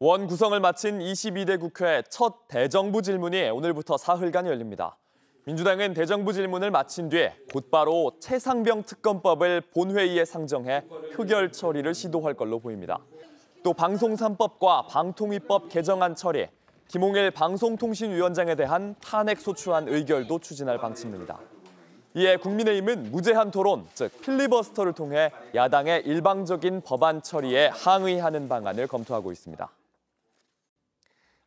원 구성을 마친 22대 국회 첫 대정부 질문이 오늘부터 사흘간 열립니다. 민주당은 대정부 질문을 마친 뒤에 곧바로 최상병 특검법을 본회의에 상정해 표결 처리를 시도할 걸로 보입니다. 또 방송 3법과 방통위법 개정안 처리, 김홍일 방송통신위원장에 대한 탄핵 소추안 의결도 추진할 방침입니다. 이에 국민의힘은 무제한 토론, 즉 필리버스터를 통해 야당의 일방적인 법안 처리에 항의하는 방안을 검토하고 있습니다.